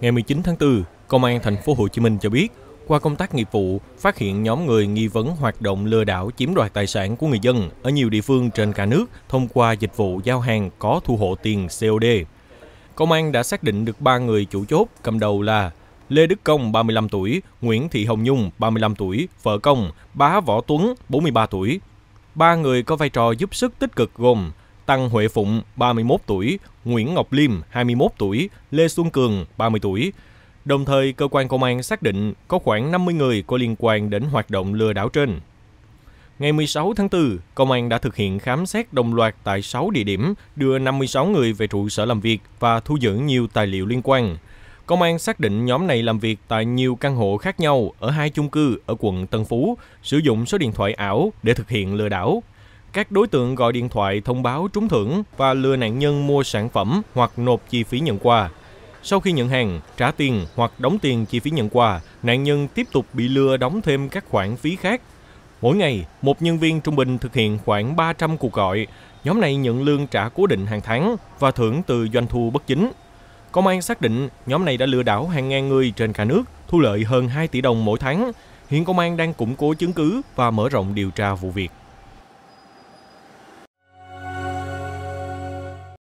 ngày 19 tháng 4, Công an thành phố Hồ Chí Minh cho biết, qua công tác nghiệp vụ, phát hiện nhóm người nghi vấn hoạt động lừa đảo chiếm đoạt tài sản của người dân ở nhiều địa phương trên cả nước thông qua dịch vụ giao hàng có thu hộ tiền COD. Công an đã xác định được 3 người chủ chốt, cầm đầu là Lê Đức Công 35 tuổi, Nguyễn Thị Hồng Nhung 35 tuổi, vợ Công, Bá Võ Tuấn 43 tuổi. Ba người có vai trò giúp sức tích cực gồm Tăng Huệ Phụng 31 tuổi, Nguyễn Ngọc Liêm 21 tuổi, Lê Xuân Cường 30 tuổi. Đồng thời, cơ quan công an xác định có khoảng 50 người có liên quan đến hoạt động lừa đảo trên. Ngày 16 tháng 4, công an đã thực hiện khám xét đồng loạt tại 6 địa điểm, đưa 56 người về trụ sở làm việc và thu giữ nhiều tài liệu liên quan. Công an xác định nhóm này làm việc tại nhiều căn hộ khác nhau ở hai chung cư ở quận Tân Phú, sử dụng số điện thoại ảo để thực hiện lừa đảo. Các đối tượng gọi điện thoại thông báo trúng thưởng và lừa nạn nhân mua sản phẩm hoặc nộp chi phí nhận quà. Sau khi nhận hàng, trả tiền hoặc đóng tiền chi phí nhận quà, nạn nhân tiếp tục bị lừa đóng thêm các khoản phí khác. Mỗi ngày, một nhân viên trung bình thực hiện khoảng 300 cuộc gọi. Nhóm này nhận lương trả cố định hàng tháng và thưởng từ doanh thu bất chính. Công an xác định nhóm này đã lừa đảo hàng ngàn người trên cả nước, thu lợi hơn 2 tỷ đồng mỗi tháng. Hiện công an đang củng cố chứng cứ và mở rộng điều tra vụ việc.